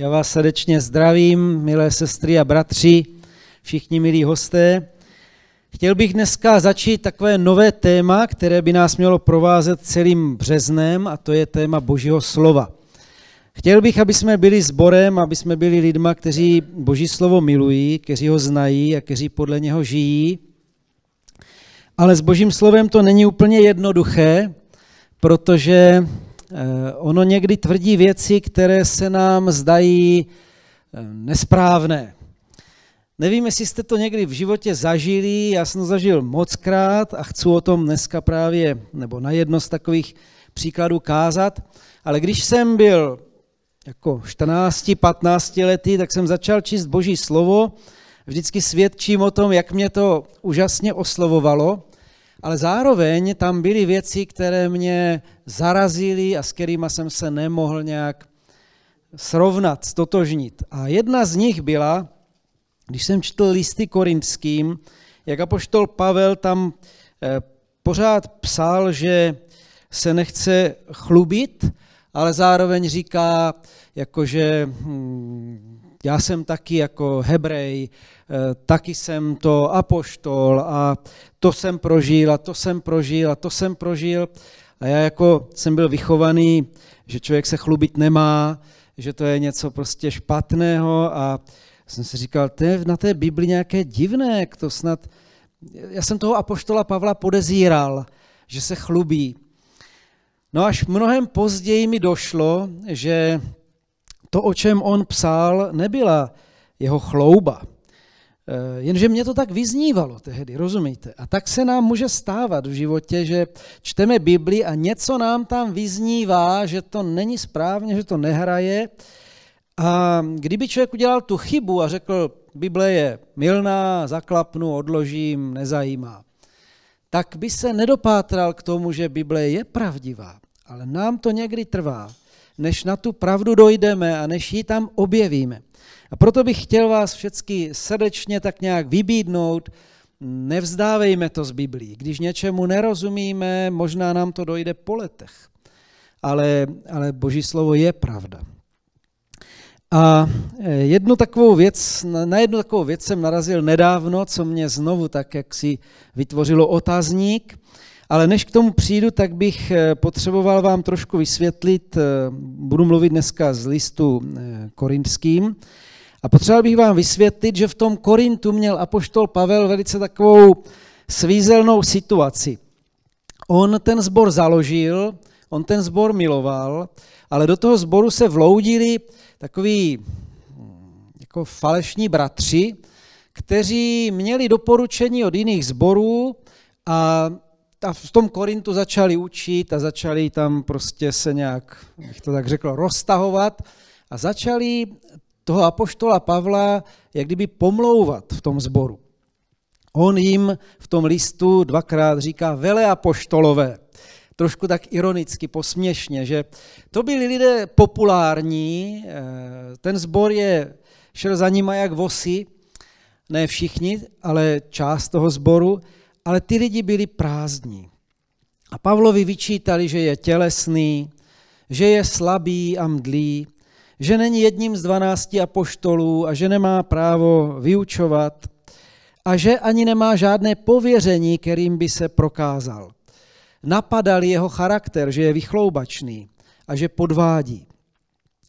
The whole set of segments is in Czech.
Já vás srdečně zdravím, milé sestry a bratři, všichni milí hosté. Chtěl bych dneska začít takové nové téma, které by nás mělo provázet celým březnem, a to je téma Božího slova. Chtěl bych, aby jsme byli sborem, aby jsme byli lidma, kteří Boží slovo milují, kteří ho znají a kteří podle něho žijí. Ale s Božím slovem to není úplně jednoduché, protože Eh, ono někdy tvrdí věci, které se nám zdají eh, nesprávné. Nevím, jestli jste to někdy v životě zažili, já jsem to zažil mockrát a chci o tom dneska právě, nebo na jedno z takových příkladů kázat, ale když jsem byl jako 14-15 lety, tak jsem začal číst Boží slovo, vždycky svědčím o tom, jak mě to úžasně oslovovalo ale zároveň tam byly věci, které mě zarazily a s kterými jsem se nemohl nějak srovnat, stotožnit. A jedna z nich byla, když jsem četl listy korinským, jak apoštol Pavel tam eh, pořád psal, že se nechce chlubit, ale zároveň říká, jakože hm, já jsem taky jako hebrej, eh, taky jsem to apoštol a to jsem prožil a to jsem prožil a to jsem prožil. A já jako jsem byl vychovaný, že člověk se chlubit nemá, že to je něco prostě špatného a jsem si říkal, to je na té Bibli nějaké divné, to snad... Já jsem toho apoštola Pavla podezíral, že se chlubí. No až mnohem později mi došlo, že to, o čem on psal, nebyla jeho chlouba. E, jenže mě to tak vyznívalo tehdy, rozumíte? A tak se nám může stávat v životě, že čteme Bibli a něco nám tam vyznívá, že to není správně, že to nehraje. A kdyby člověk udělal tu chybu a řekl, Bible je milná, zaklapnu, odložím, nezajímá, tak by se nedopátral k tomu, že Bible je pravdivá. Ale nám to někdy trvá než na tu pravdu dojdeme a než ji tam objevíme. A proto bych chtěl vás všechny srdečně tak nějak vybídnout, nevzdávejme to z Biblii. Když něčemu nerozumíme, možná nám to dojde po letech. Ale, ale Boží slovo je pravda. A e, jednu takovou věc, na jednu takovou věc jsem narazil nedávno, co mě znovu tak, jak si vytvořilo otazník. Ale než k tomu přijdu, tak bych eh, potřeboval vám trošku vysvětlit, eh, budu mluvit dneska z listu eh, korintským, a potřeboval bych vám vysvětlit, že v tom Korintu měl apoštol Pavel velice takovou svízelnou situaci. On ten sbor založil, on ten sbor miloval, ale do toho sboru se vloudili takový hm, jako falešní bratři, kteří měli doporučení od jiných sborů a a v tom Korintu začali učit a začali tam prostě se nějak, bych to tak řekl, roztahovat a začali toho apoštola Pavla jak kdyby pomlouvat v tom zboru. On jim v tom listu dvakrát říká vele apoštolové, trošku tak ironicky, posměšně, že to byli lidé populární, eh, ten zbor je, šel za nima jak vosy, ne všichni, ale část toho sboru, ale ty lidi byli prázdní. A Pavlovi vyčítali, že je tělesný, že je slabý a mdlý, že není jedním z dvanácti apoštolů a že nemá právo vyučovat a že ani nemá žádné pověření, kterým by se prokázal. Napadali jeho charakter, že je vychloubačný a že podvádí.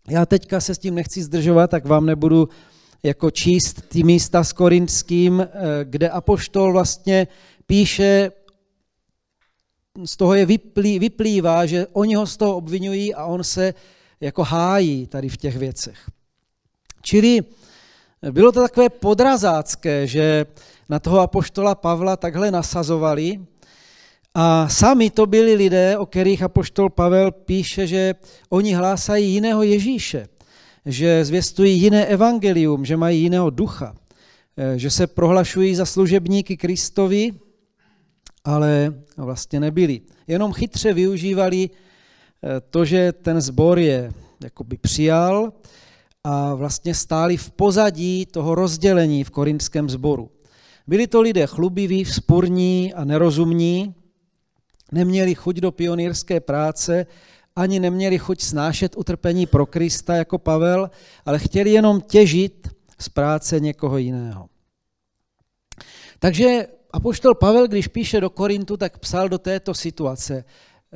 Já teďka se s tím nechci zdržovat, tak vám nebudu jako číst ty místa s korinským, eh, kde apoštol vlastně píše, z toho je vyplý, vyplývá, že oni ho z toho obvinují a on se jako hájí tady v těch věcech. Čili eh, bylo to takové podrazácké, že na toho apoštola Pavla takhle nasazovali a sami to byli lidé, o kterých apoštol Pavel píše, že oni hlásají jiného Ježíše, že zvěstují jiné evangelium, že mají jiného ducha, eh, že se prohlašují za služebníky Kristovi, ale vlastně nebyli. Jenom chytře využívali eh, to, že ten zbor je jakoby přijal a vlastně stáli v pozadí toho rozdělení v korinském zboru. Byli to lidé chlubiví, vzpurní a nerozumní, neměli chuť do pionýrské práce, ani neměli chuť snášet utrpení pro Krista jako Pavel, ale chtěli jenom těžit z práce někoho jiného. Takže Apoštol Pavel, když píše do Korintu, tak psal do této situace.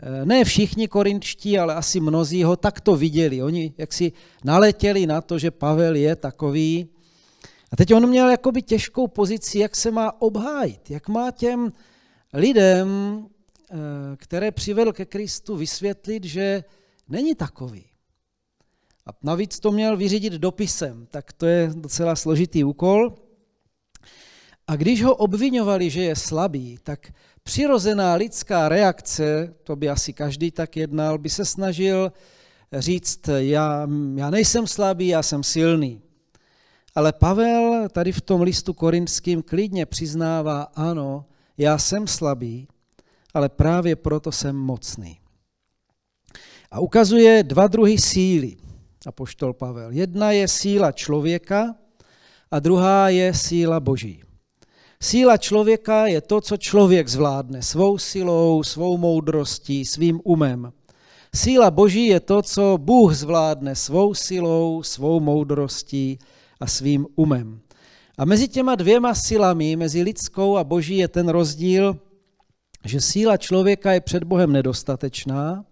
E, ne všichni korinčtí, ale asi mnozí ho takto viděli. Oni jaksi naletěli na to, že Pavel je takový. A teď on měl jakoby těžkou pozici, jak se má obhájit, jak má těm lidem, e, které přivedl ke Kristu, vysvětlit, že není takový. A navíc to měl vyřídit dopisem, tak to je docela složitý úkol. A když ho obvinovali, že je slabý, tak přirozená lidská reakce, to by asi každý tak jednal, by se snažil říct, já, já nejsem slabý, já jsem silný. Ale Pavel tady v tom listu korinským klidně přiznává, ano, já jsem slabý, ale právě proto jsem mocný. A ukazuje dva druhy síly, apoštol Pavel. Jedna je síla člověka a druhá je síla boží. Síla člověka je to, co člověk zvládne svou silou, svou moudrostí, svým umem. Síla Boží je to, co Bůh zvládne svou silou, svou moudrostí a svým umem. A mezi těma dvěma silami, mezi lidskou a boží, je ten rozdíl, že síla člověka je před Bohem nedostatečná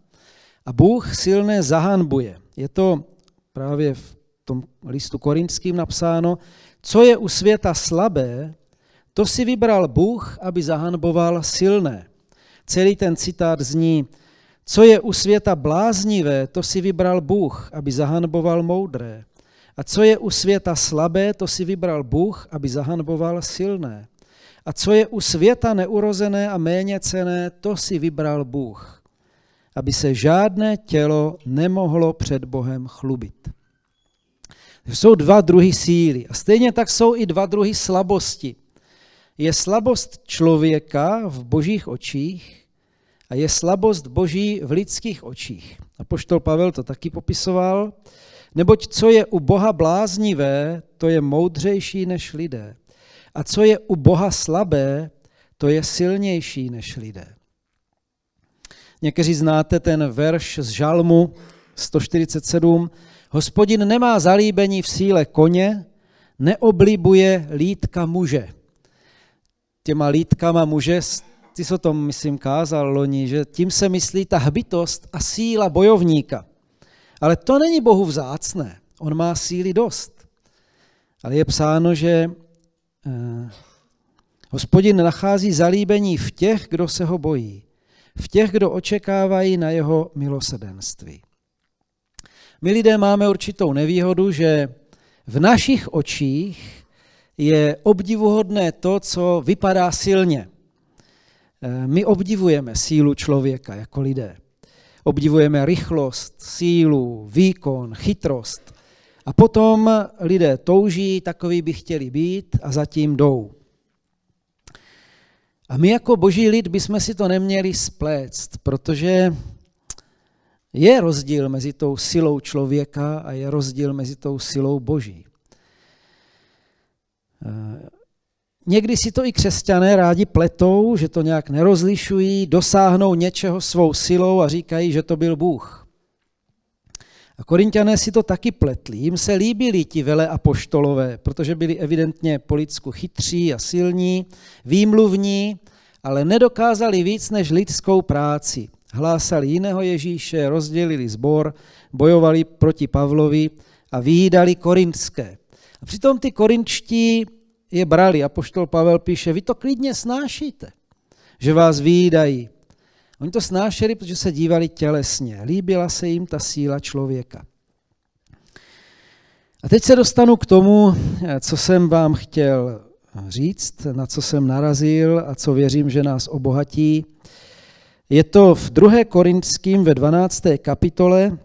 a Bůh silné zahanbuje. Je to právě v tom listu korinským napsáno, co je u světa slabé, to si vybral Bůh, aby zahanboval silné. Celý ten citát zní, co je u světa bláznivé, to si vybral Bůh, aby zahanboval moudré. A co je u světa slabé, to si vybral Bůh, aby zahanboval silné. A co je u světa neurozené a méně cené, to si vybral Bůh, aby se žádné tělo nemohlo před Bohem chlubit. Jsou dva druhy síly a stejně tak jsou i dva druhy slabosti je slabost člověka v božích očích a je slabost boží v lidských očích. A poštol Pavel to taky popisoval. Neboť co je u Boha bláznivé, to je moudřejší než lidé. A co je u Boha slabé, to je silnější než lidé. Někteří znáte ten verš z Žalmu 147. Hospodin nemá zalíbení v síle koně, neoblibuje lítka muže těma lítkama muže, ty jsi o tom, myslím, kázal loni, že tím se myslí ta hbitost a síla bojovníka. Ale to není Bohu vzácné. On má síly dost. Ale je psáno, že eh, hospodin nachází zalíbení v těch, kdo se ho bojí. V těch, kdo očekávají na jeho milosedenství. My lidé máme určitou nevýhodu, že v našich očích je obdivuhodné to, co vypadá silně. Eh, my obdivujeme sílu člověka jako lidé. Obdivujeme rychlost, sílu, výkon, chytrost. A potom lidé touží, takový by chtěli být a zatím jdou. A my jako boží lid bychom si to neměli spléct, protože je rozdíl mezi tou silou člověka a je rozdíl mezi tou silou boží. Někdy si to i křesťané rádi pletou, že to nějak nerozlišují, dosáhnou něčeho svou silou a říkají, že to byl Bůh. A korintiané si to taky pletli. Jim se líbili ti vele poštolové, protože byli evidentně po lidsku chytří a silní, výmluvní, ale nedokázali víc než lidskou práci. Hlásali jiného Ježíše, rozdělili zbor, bojovali proti Pavlovi a vyjídali korintské. A přitom ty korinčtí je brali. a poštol Pavel píše, vy to klidně snášíte, že vás výdají. Oni to snášeli, protože se dívali tělesně. Líbila se jim ta síla člověka. A teď se dostanu k tomu, co jsem vám chtěl říct, na co jsem narazil a co věřím, že nás obohatí. Je to v 2. Korinským ve 12. kapitole,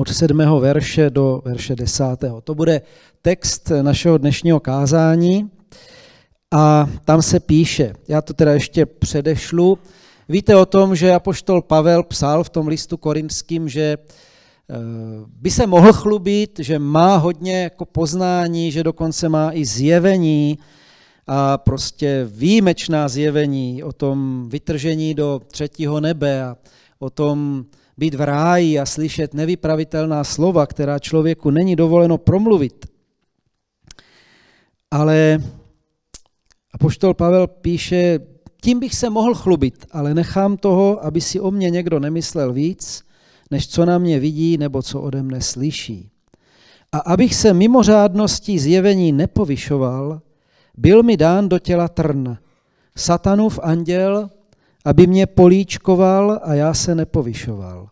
od 7. verše do verše 10. To bude text našeho dnešního kázání a tam se píše, já to teda ještě předešlu, víte o tom, že apoštol Pavel psal v tom listu korinským, že eh, by se mohl chlubit, že má hodně jako poznání, že dokonce má i zjevení a prostě výjimečná zjevení o tom vytržení do třetího nebe a o tom být v ráji a slyšet nevypravitelná slova, která člověku není dovoleno promluvit. Ale a poštol Pavel píše, tím bych se mohl chlubit, ale nechám toho, aby si o mě někdo nemyslel víc, než co na mě vidí nebo co ode mne slyší. A abych se mimořádností zjevení nepovyšoval, byl mi dán do těla trn. Satanův anděl, aby mě políčkoval a já se nepovyšoval.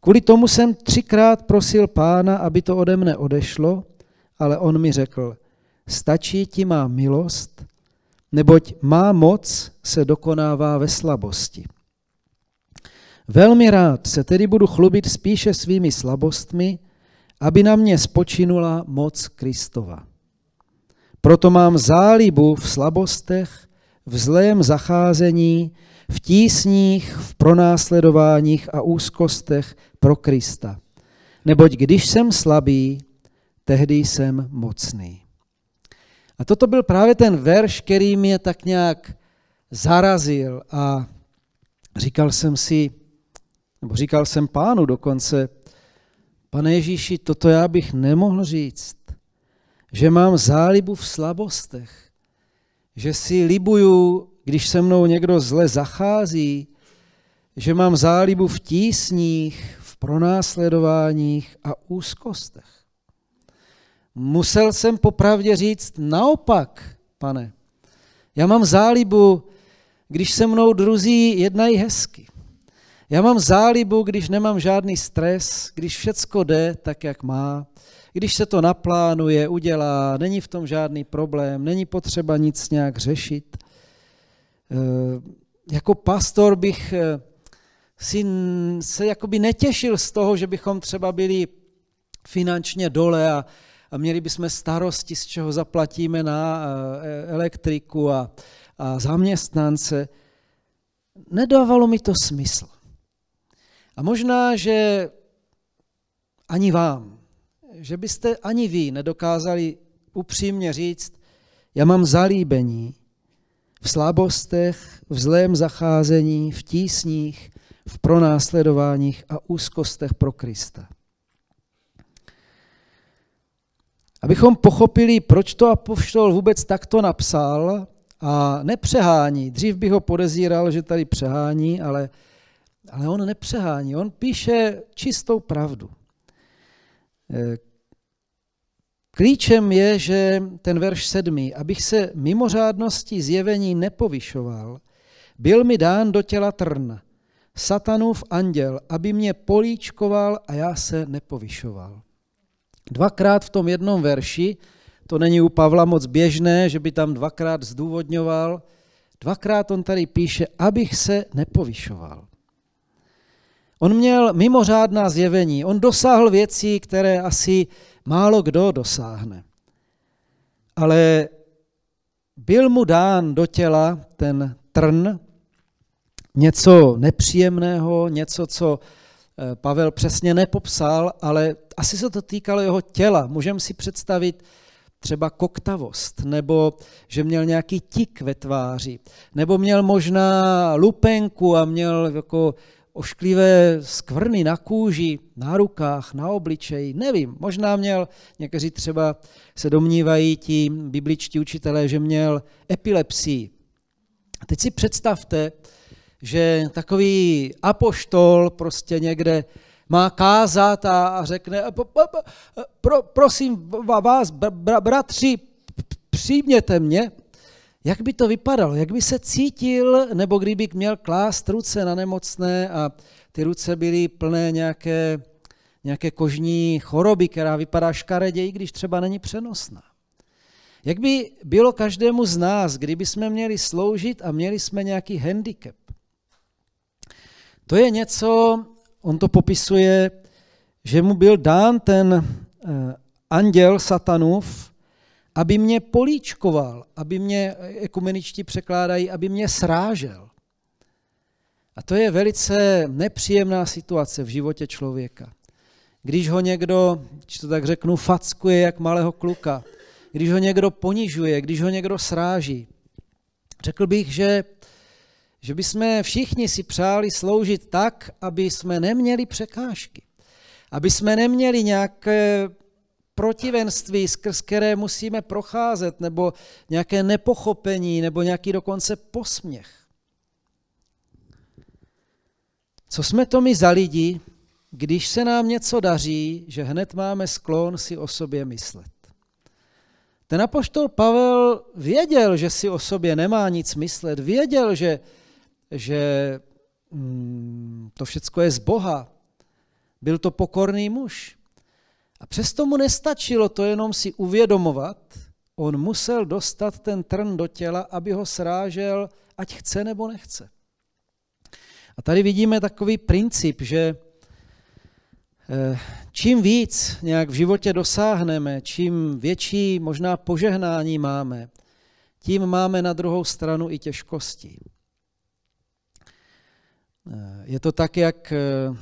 Kvůli tomu jsem třikrát prosil pána, aby to ode mne odešlo, ale on mi řekl, stačí ti má milost, neboť má moc se dokonává ve slabosti. Velmi rád se tedy budu chlubit spíše svými slabostmi, aby na mě spočinula moc Kristova. Proto mám zálibu v slabostech, v zlém zacházení, v tísních, v pronásledováních a úzkostech pro Krista. Neboť když jsem slabý, tehdy jsem mocný. A toto byl právě ten verš, který mě tak nějak zarazil a říkal jsem si, nebo říkal jsem pánu dokonce, pane Ježíši, toto já bych nemohl říct, že mám zálibu v slabostech, že si libuju když se mnou někdo zle zachází, že mám zálibu v tísních, v pronásledováních a úzkostech. Musel jsem popravdě říct naopak, pane. Já mám zálibu, když se mnou druzí jednají hezky. Já mám zálibu, když nemám žádný stres, když všecko jde tak, jak má, když se to naplánuje, udělá, není v tom žádný problém, není potřeba nic nějak řešit. Eh, jako pastor bych eh, si se jakoby netěšil z toho, že bychom třeba byli finančně dole a, a měli bychom starosti, z čeho zaplatíme na eh, e-, elektriku a, a zaměstnance. Nedávalo mi to smysl. A možná, že ani vám, že byste ani vy nedokázali upřímně říct, já mám zalíbení v slabostech, v zlém zacházení, v tísních, v pronásledováních a úzkostech pro Krista. Abychom pochopili, proč to Apoštol vůbec takto napsal a nepřehání. Dřív bych ho podezíral, že tady přehání, ale, ale on nepřehání. On píše čistou pravdu. Eh, Klíčem je, že ten verš sedmý, abych se mimořádností zjevení nepovyšoval, byl mi dán do těla trn, satanův anděl, aby mě políčkoval a já se nepovyšoval. Dvakrát v tom jednom verši, to není u Pavla moc běžné, že by tam dvakrát zdůvodňoval, dvakrát on tady píše, abych se nepovyšoval. On měl mimořádná zjevení, on dosáhl věcí, které asi málo kdo dosáhne. Ale byl mu dán do těla ten trn, něco nepříjemného, něco, co eh, Pavel přesně nepopsal, ale asi se to týkalo jeho těla. Můžeme si představit třeba koktavost, nebo že měl nějaký tik ve tváři, nebo měl možná lupenku a měl jako ošklivé skvrny na kůži, na rukách, na obličeji, nevím, možná měl, někteří třeba se domnívají ti bibličtí učitelé, že měl epilepsii. Teď si představte, že takový apoštol prostě někde má kázat a, řekne, prosím vás, bratři, přijměte mě, jak by to vypadalo, jak by se cítil, nebo kdyby měl klást ruce na nemocné a ty ruce byly plné nějaké, nějaké kožní choroby, která vypadá škaredě, i když třeba není přenosná. Jak by bylo každému z nás, kdyby jsme měli sloužit a měli jsme nějaký handicap? To je něco, on to popisuje, že mu byl dán ten eh, anděl satanův, aby mě políčkoval, aby mě eh, ekumeničtí překládají, aby mě srážel. A to je velice nepříjemná situace v životě člověka. Když ho někdo, když to tak řeknu, fackuje jak malého kluka, když ho někdo ponižuje, když ho někdo sráží, řekl bych, že, že bychom všichni si přáli sloužit tak, aby jsme neměli překážky, aby jsme neměli nějaké protivenství, skrz které musíme procházet, nebo nějaké nepochopení, nebo nějaký dokonce posměch. Co jsme to my za lidi, když se nám něco daří, že hned máme sklon si o sobě myslet? Ten apoštol Pavel věděl, že si o sobě nemá nic myslet, věděl, že, že mm, to všechno je z Boha. Byl to pokorný muž. A přesto mu nestačilo to jenom si uvědomovat, on musel dostat ten trn do těla, aby ho srážel, ať chce nebo nechce. A tady vidíme takový princip, že eh, čím víc nějak v životě dosáhneme, čím větší možná požehnání máme, tím máme na druhou stranu i těžkosti. Eh, je to tak, jak eh,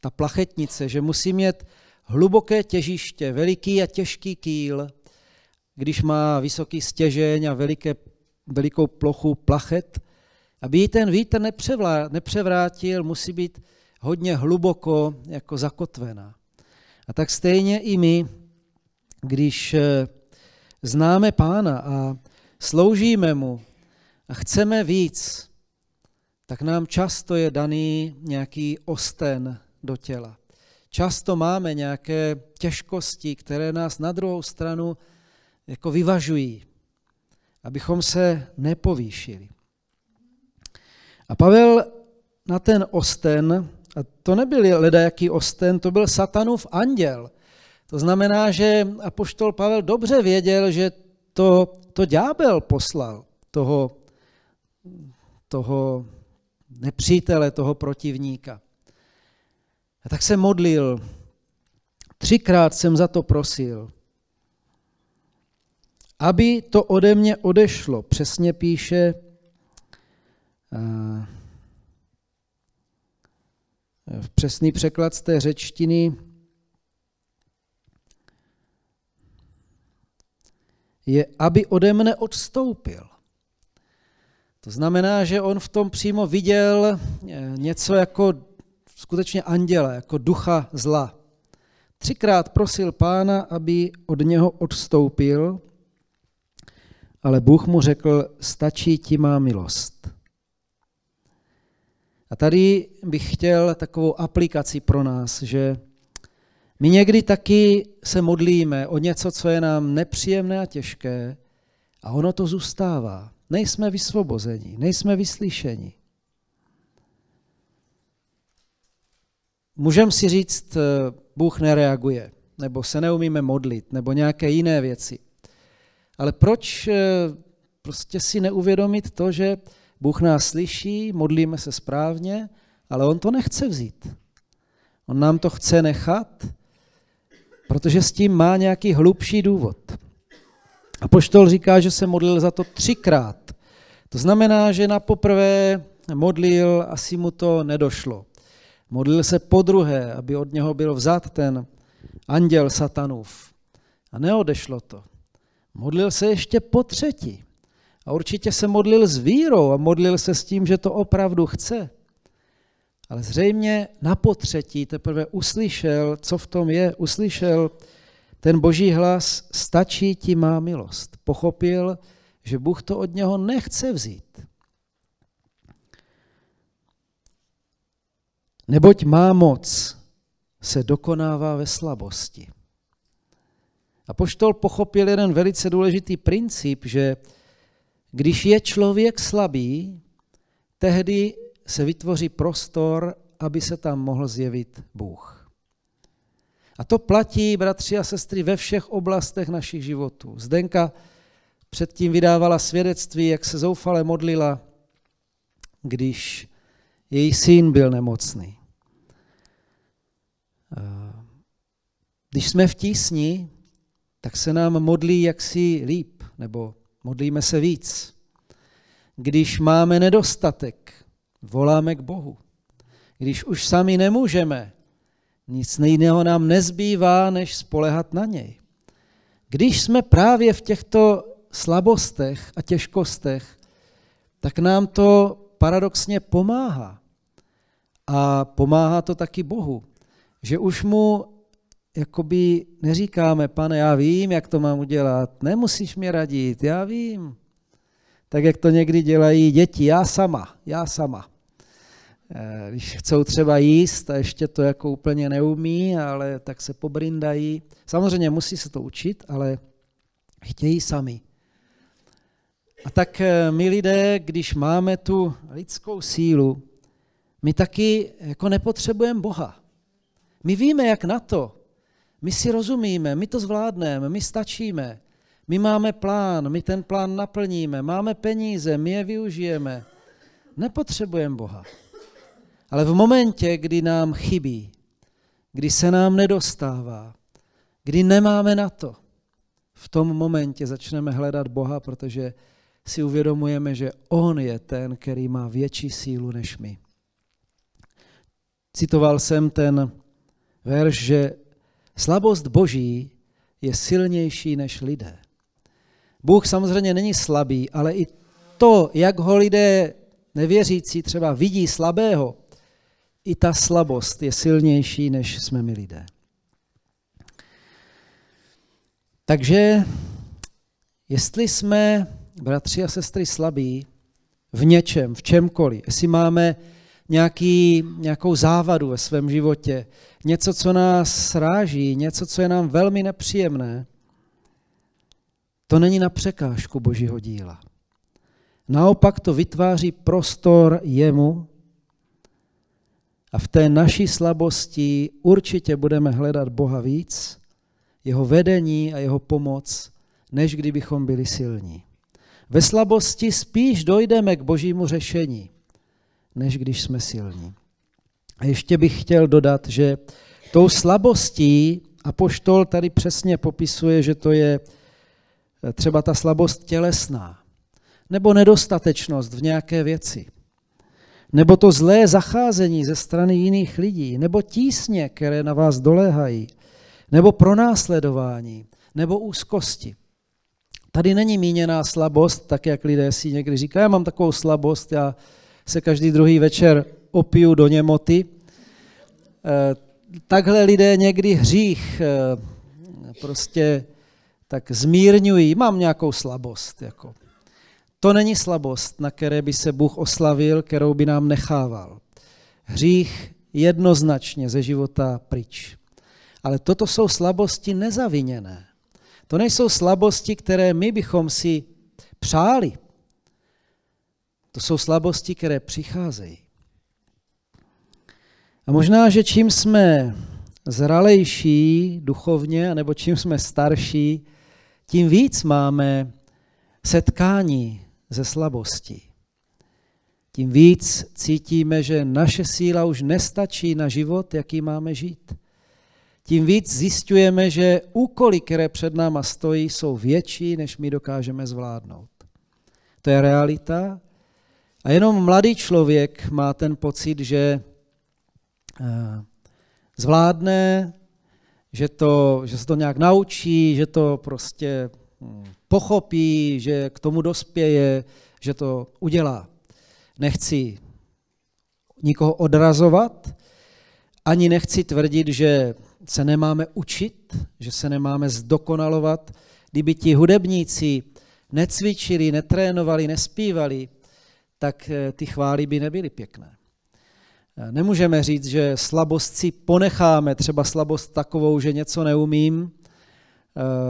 ta plachetnice, že musí mít hluboké těžiště, veliký a těžký kýl. Když má vysoký stěžeň a veliké, velikou plochu plachet, aby ji ten vítr nepřevrátil, musí být hodně hluboko jako zakotvená. A tak stejně i my, když eh, známe Pána a sloužíme mu a chceme víc, tak nám často je daný nějaký osten, do těla. Často máme nějaké těžkosti, které nás na druhou stranu jako vyvažují, abychom se nepovýšili. A Pavel na ten osten, a to nebyl ledajaký osten, to byl satanův anděl. To znamená, že apoštol Pavel dobře věděl, že to, to ďábel poslal toho, toho nepřítele, toho protivníka. A tak se modlil. Třikrát jsem za to prosil. Aby to ode mě odešlo, přesně píše eh, v přesný překlad z té řečtiny je, aby ode mne odstoupil. To znamená, že on v tom přímo viděl eh, něco jako skutečně anděle, jako ducha zla. Třikrát prosil pána, aby od něho odstoupil, ale Bůh mu řekl, stačí ti má milost. A tady bych chtěl takovou aplikaci pro nás, že my někdy taky se modlíme o něco, co je nám nepříjemné a těžké, a ono to zůstává. Nejsme vysvobozeni, nejsme vyslyšeni. Můžeme si říct, eh, Bůh nereaguje, nebo se neumíme modlit, nebo nějaké jiné věci. Ale proč eh, prostě si neuvědomit to, že Bůh nás slyší, modlíme se správně, ale On to nechce vzít. On nám to chce nechat, protože s tím má nějaký hlubší důvod. A poštol říká, že se modlil za to třikrát. To znamená, že na poprvé modlil, asi mu to nedošlo. Modlil se po druhé, aby od něho byl vzat ten anděl satanův. A neodešlo to. Modlil se ještě po třetí. A určitě se modlil s vírou a modlil se s tím, že to opravdu chce. Ale zřejmě na potřetí teprve uslyšel, co v tom je, uslyšel ten boží hlas, stačí ti má milost. Pochopil, že Bůh to od něho nechce vzít. Neboť má moc se dokonává ve slabosti. A poštol pochopil jeden velice důležitý princip, že když je člověk slabý, tehdy se vytvoří prostor, aby se tam mohl zjevit Bůh. A to platí, bratři a sestry, ve všech oblastech našich životů. Zdenka předtím vydávala svědectví, jak se zoufale modlila, když její syn byl nemocný. Když jsme v tísni, tak se nám modlí jaksi líp, nebo modlíme se víc. Když máme nedostatek, voláme k Bohu. Když už sami nemůžeme, nic jiného nám nezbývá, než spolehat na něj. Když jsme právě v těchto slabostech a těžkostech, tak nám to paradoxně pomáhá. A pomáhá to taky Bohu, že už mu jakoby neříkáme, pane, já vím, jak to mám udělat, nemusíš mě radit, já vím. Tak jak to někdy dělají děti, já sama, já sama. Eh, když chcou třeba jíst a ještě to jako úplně neumí, ale tak se pobrindají. Samozřejmě musí se to učit, ale chtějí sami. A tak eh, my lidé, když máme tu lidskou sílu, my taky jako nepotřebujeme Boha. My víme, jak na to, my si rozumíme, my to zvládneme, my stačíme. My máme plán, my ten plán naplníme, máme peníze, my je využijeme. Nepotřebujeme Boha. Ale v momentě, kdy nám chybí, kdy se nám nedostává, kdy nemáme na to, v tom momentě začneme hledat Boha, protože si uvědomujeme, že On je ten, který má větší sílu než my. Citoval jsem ten verš, že Slabost Boží je silnější než lidé. Bůh samozřejmě není slabý, ale i to, jak ho lidé nevěřící třeba vidí slabého, i ta slabost je silnější, než jsme my lidé. Takže jestli jsme, bratři a sestry, slabí v něčem, v čemkoliv, jestli máme nějaký, nějakou závadu ve svém životě, něco, co nás sráží, něco, co je nám velmi nepříjemné, to není na překážku Božího díla. Naopak to vytváří prostor jemu a v té naší slabosti určitě budeme hledat Boha víc, jeho vedení a jeho pomoc, než kdybychom byli silní. Ve slabosti spíš dojdeme k božímu řešení než když jsme silní. A ještě bych chtěl dodat, že tou slabostí, a poštol tady přesně popisuje, že to je eh, třeba ta slabost tělesná, nebo nedostatečnost v nějaké věci, nebo to zlé zacházení ze strany jiných lidí, nebo tísně, které na vás doléhají, nebo pronásledování, nebo úzkosti. Tady není míněná slabost, tak jak lidé si někdy říkají, já mám takovou slabost, já se každý druhý večer opiju do němoty. E, takhle lidé někdy hřích e, prostě tak zmírňují. Mám nějakou slabost. Jako. To není slabost, na které by se Bůh oslavil, kterou by nám nechával. Hřích jednoznačně ze života pryč. Ale toto jsou slabosti nezaviněné. To nejsou slabosti, které my bychom si přáli. To jsou slabosti, které přicházejí. A možná, že čím jsme zralejší duchovně, nebo čím jsme starší, tím víc máme setkání ze slabostí. Tím víc cítíme, že naše síla už nestačí na život, jaký máme žít. Tím víc zjistujeme, že úkoly, které před náma stojí, jsou větší, než my dokážeme zvládnout. To je realita, a jenom mladý člověk má ten pocit, že eh, zvládne, že, to, že se to nějak naučí, že to prostě hm, pochopí, že k tomu dospěje, že to udělá. Nechci nikoho odrazovat, ani nechci tvrdit, že se nemáme učit, že se nemáme zdokonalovat. Kdyby ti hudebníci necvičili, netrénovali, nespívali, tak eh, ty chvály by nebyly pěkné. Eh, nemůžeme říct, že slabost si ponecháme, třeba slabost takovou, že něco neumím,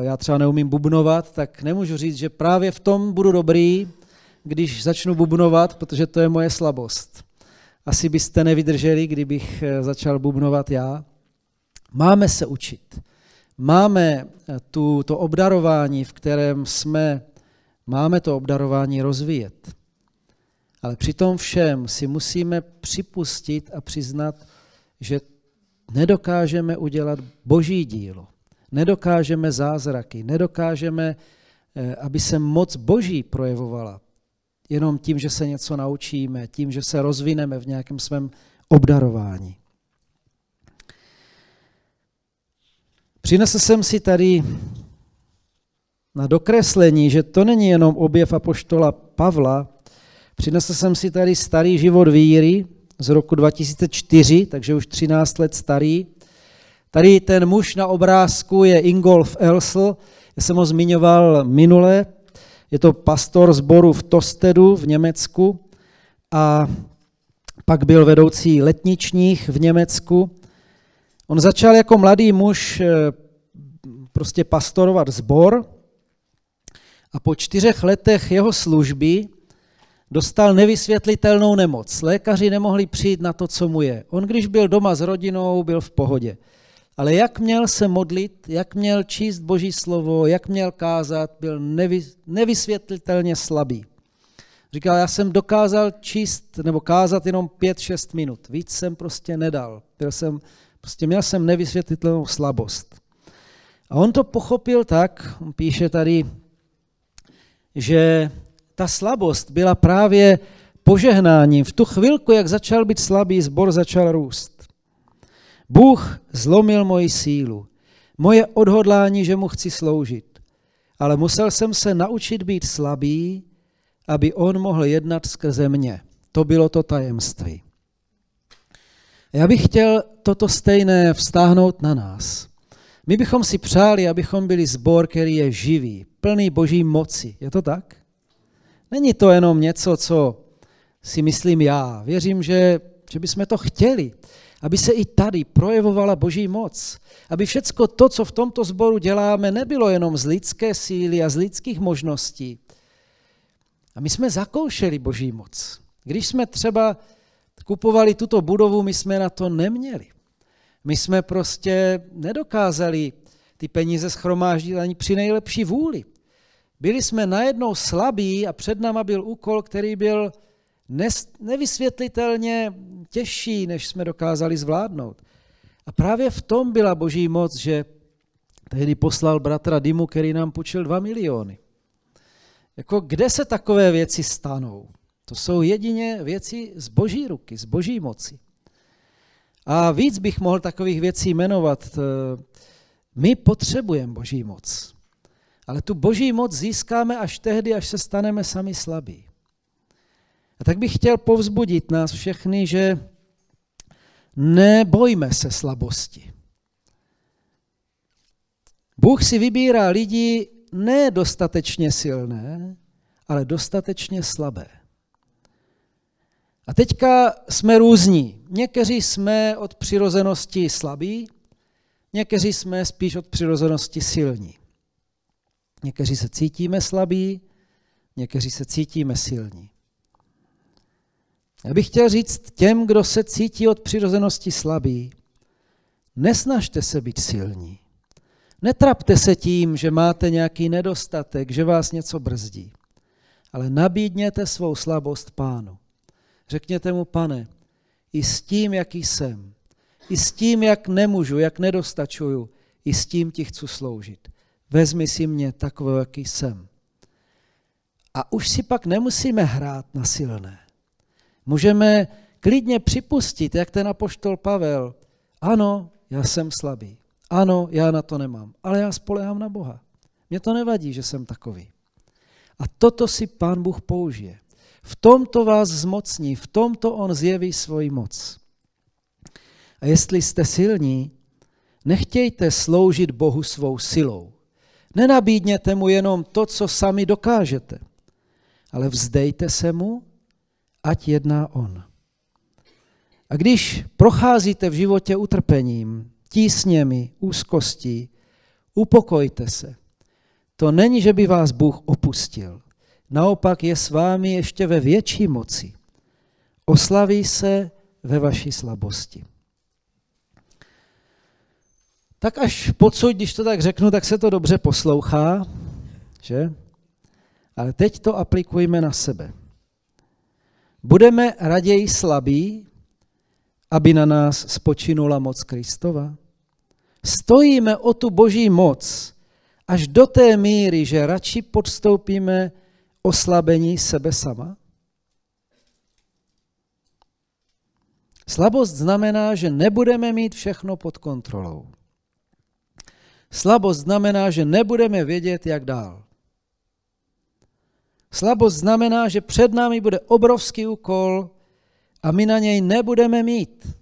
eh, já třeba neumím bubnovat, tak nemůžu říct, že právě v tom budu dobrý, když začnu bubnovat, protože to je moje slabost. Asi byste nevydrželi, kdybych začal bubnovat já. Máme se učit. Máme tu, to obdarování, v kterém jsme, máme to obdarování rozvíjet. Ale při tom všem si musíme připustit a přiznat, že nedokážeme udělat boží dílo. Nedokážeme zázraky, nedokážeme, eh, aby se moc boží projevovala. Jenom tím, že se něco naučíme, tím, že se rozvineme v nějakém svém obdarování. Přinesl jsem si tady na dokreslení, že to není jenom objev apoštola Pavla, Přinesl jsem si tady starý život víry z roku 2004, takže už 13 let starý. Tady ten muž na obrázku je Ingolf Elsl, já jsem ho zmiňoval minule, je to pastor sboru v Tostedu v Německu a pak byl vedoucí letničních v Německu. On začal jako mladý muž eh, prostě pastorovat sbor a po čtyřech letech jeho služby dostal nevysvětlitelnou nemoc. Lékaři nemohli přijít na to, co mu je. On, když byl doma s rodinou, byl v pohodě. Ale jak měl se modlit, jak měl číst Boží slovo, jak měl kázat, byl nevy, nevysvětlitelně slabý. Říkal, já jsem dokázal číst nebo kázat jenom 5-6 minut. Víc jsem prostě nedal. Byl jsem, prostě měl jsem nevysvětlitelnou slabost. A on to pochopil tak, píše tady, že ta slabost byla právě požehnáním. V tu chvilku, jak začal být slabý, zbor začal růst. Bůh zlomil moji sílu, moje odhodlání, že mu chci sloužit. Ale musel jsem se naučit být slabý, aby on mohl jednat skrze mě. To bylo to tajemství. Já bych chtěl toto stejné vztáhnout na nás. My bychom si přáli, abychom byli zbor, který je živý, plný boží moci. Je to tak? Není to jenom něco, co si myslím já. Věřím, že, že bychom to chtěli, aby se i tady projevovala boží moc. Aby všecko to, co v tomto sboru děláme, nebylo jenom z lidské síly a z lidských možností. A my jsme zakoušeli boží moc. Když jsme třeba kupovali tuto budovu, my jsme na to neměli. My jsme prostě nedokázali ty peníze schromáždit ani při nejlepší vůli. Byli jsme najednou slabí a před náma byl úkol, který byl nevysvětlitelně těžší, než jsme dokázali zvládnout. A právě v tom byla boží moc, že tehdy poslal bratra Dimu, který nám půjčil dva miliony. Jako kde se takové věci stanou? To jsou jedině věci z boží ruky, z boží moci. A víc bych mohl takových věcí jmenovat. Eh, my potřebujeme boží moc. Ale tu boží moc získáme až tehdy, až se staneme sami slabí. A tak bych chtěl povzbudit nás všechny, že nebojme se slabosti. Bůh si vybírá lidi ne dostatečně silné, ale dostatečně slabé. A teďka jsme různí. Někteří jsme od přirozenosti slabí, někteří jsme spíš od přirozenosti silní. Někteří se cítíme slabí, někteří se cítíme silní. Já bych chtěl říct těm, kdo se cítí od přirozenosti slabí, nesnažte se být silní. Netrapte se tím, že máte nějaký nedostatek, že vás něco brzdí, ale nabídněte svou slabost pánu. Řekněte mu, pane, i s tím, jaký jsem, i s tím, jak nemůžu, jak nedostačuju, i s tím ti chci sloužit vezmi si mě takového, jaký jsem. A už si pak nemusíme hrát na silné. Můžeme klidně připustit, jak ten apoštol Pavel, ano, já jsem slabý, ano, já na to nemám, ale já spolehám na Boha. Mně to nevadí, že jsem takový. A toto si pán Bůh použije. V tomto vás zmocní, v tomto on zjeví svoji moc. A jestli jste silní, nechtějte sloužit Bohu svou silou. Nenabídněte mu jenom to, co sami dokážete, ale vzdejte se mu, ať jedná on. A když procházíte v životě utrpením, tísněmi, úzkostí, upokojte se. To není, že by vás Bůh opustil. Naopak je s vámi ještě ve větší moci. Oslaví se ve vaší slabosti tak až pocud, když to tak řeknu, tak se to dobře poslouchá, že? Ale teď to aplikujeme na sebe. Budeme raději slabí, aby na nás spočinula moc Kristova? Stojíme o tu boží moc až do té míry, že radši podstoupíme oslabení sebe sama? Slabost znamená, že nebudeme mít všechno pod kontrolou. Slabost znamená, že nebudeme vědět, jak dál. Slabost znamená, že před námi bude obrovský úkol a my na něj nebudeme mít.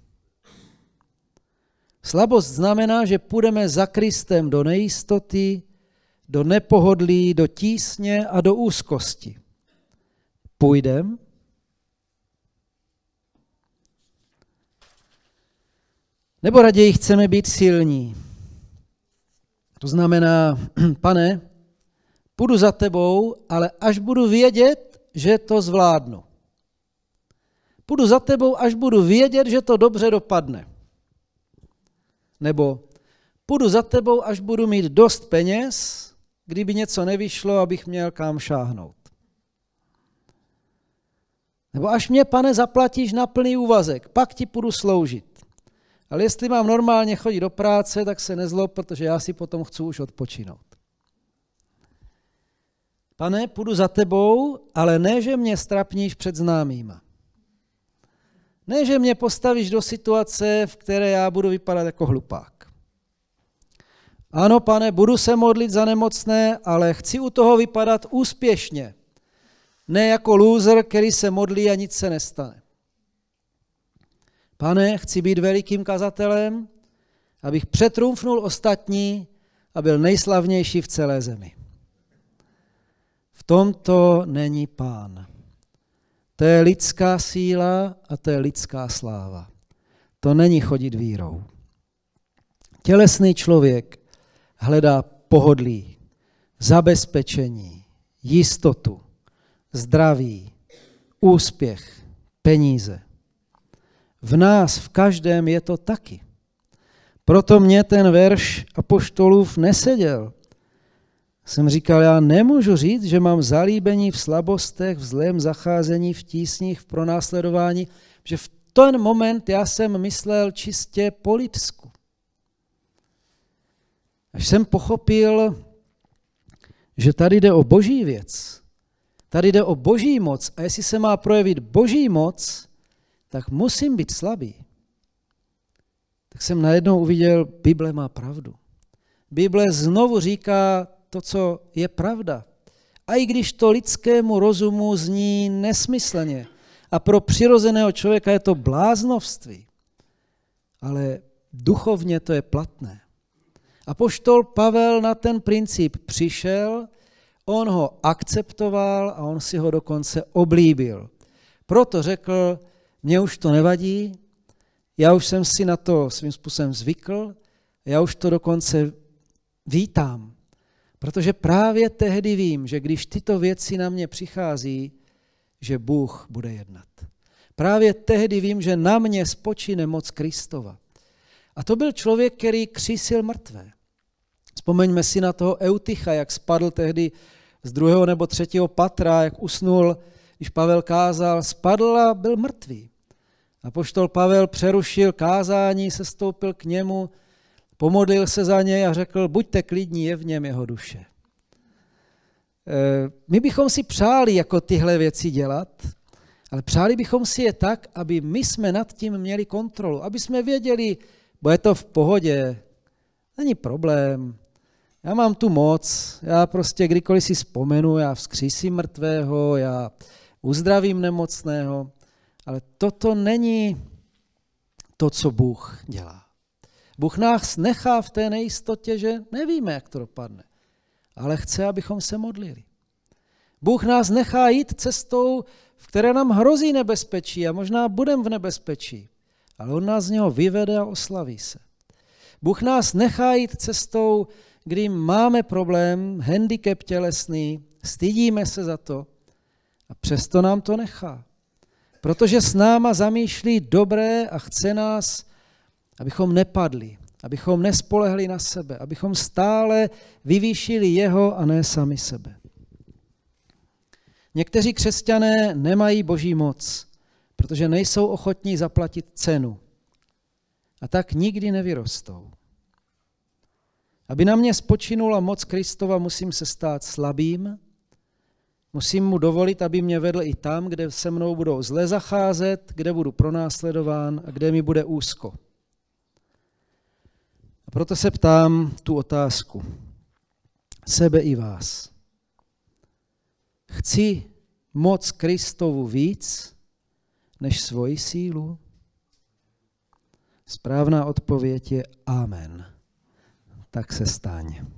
Slabost znamená, že půjdeme za Kristem do nejistoty, do nepohodlí, do tísně a do úzkosti. Půjdem? Nebo raději chceme být silní? To znamená, pane, půjdu za tebou, ale až budu vědět, že to zvládnu. Půjdu za tebou, až budu vědět, že to dobře dopadne. Nebo půjdu za tebou, až budu mít dost peněz, kdyby něco nevyšlo, abych měl kam šáhnout. Nebo až mě, pane, zaplatíš na plný úvazek, pak ti půjdu sloužit. Ale jestli mám normálně chodit do práce, tak se nezlob, protože já si potom chci už odpočinout. Pane, půjdu za tebou, ale ne, že mě strapníš před známýma. Ne, že mě postavíš do situace, v které já budu vypadat jako hlupák. Ano, pane, budu se modlit za nemocné, ale chci u toho vypadat úspěšně. Ne jako loser, který se modlí a nic se nestane. Pane, chci být velikým kazatelem, abych přetrumfnul ostatní a byl nejslavnější v celé zemi. V tomto není pán. To je lidská síla a to je lidská sláva. To není chodit vírou. Tělesný člověk hledá pohodlí, zabezpečení, jistotu, zdraví, úspěch, peníze v nás, v každém je to taky. Proto mě ten verš Apoštolův neseděl. Jsem říkal, já nemůžu říct, že mám zalíbení v slabostech, v zlém zacházení, v tísních, v pronásledování, že v ten moment já jsem myslel čistě po lipsku. Až jsem pochopil, že tady jde o boží věc, tady jde o boží moc a jestli se má projevit boží moc, tak musím být slabý. Tak jsem najednou uviděl, Bible má pravdu. Bible znovu říká to, co je pravda. A i když to lidskému rozumu zní nesmyslně a pro přirozeného člověka je to bláznovství, ale duchovně to je platné. A poštol Pavel na ten princip přišel, on ho akceptoval a on si ho dokonce oblíbil. Proto řekl, mně už to nevadí, já už jsem si na to svým způsobem zvykl, já už to dokonce vítám. Protože právě tehdy vím, že když tyto věci na mě přichází, že Bůh bude jednat. Právě tehdy vím, že na mě spočíne moc Kristova. A to byl člověk, který křísil mrtvé. Vzpomeňme si na toho Eutycha, jak spadl tehdy z druhého nebo třetího patra, jak usnul když Pavel kázal, spadl a byl mrtvý. A poštol Pavel přerušil kázání, sestoupil k němu, pomodlil se za něj a řekl, buďte klidní, je v něm jeho duše. Eh, my bychom si přáli jako tyhle věci dělat, ale přáli bychom si je tak, aby my jsme nad tím měli kontrolu, aby jsme věděli, je to v pohodě, není problém, já mám tu moc, já prostě kdykoliv si vzpomenu, já vzkřísím mrtvého, já uzdravím nemocného, ale toto není to, co Bůh dělá. Bůh nás nechá v té nejistotě, že nevíme, jak to dopadne, ale chce, abychom se modlili. Bůh nás nechá jít cestou, v které nám hrozí nebezpečí a možná budeme v nebezpečí, ale On nás z něho vyvede a oslaví se. Bůh nás nechá jít cestou, kdy máme problém, handicap tělesný, stydíme se za to, a přesto nám to nechá. Protože s náma zamýšlí dobré a chce nás, abychom nepadli, abychom nespolehli na sebe, abychom stále vyvýšili jeho a ne sami sebe. Někteří křesťané nemají boží moc, protože nejsou ochotní zaplatit cenu. A tak nikdy nevyrostou. Aby na mě spočinula moc Kristova, musím se stát slabým, Musím mu dovolit, aby mě vedl i tam, kde se mnou budou zle zacházet, kde budu pronásledován a kde mi bude úzko. A proto se ptám tu otázku. Sebe i vás. Chci moc Kristovu víc než svoji sílu? Správná odpověď je Amen. Tak se stane.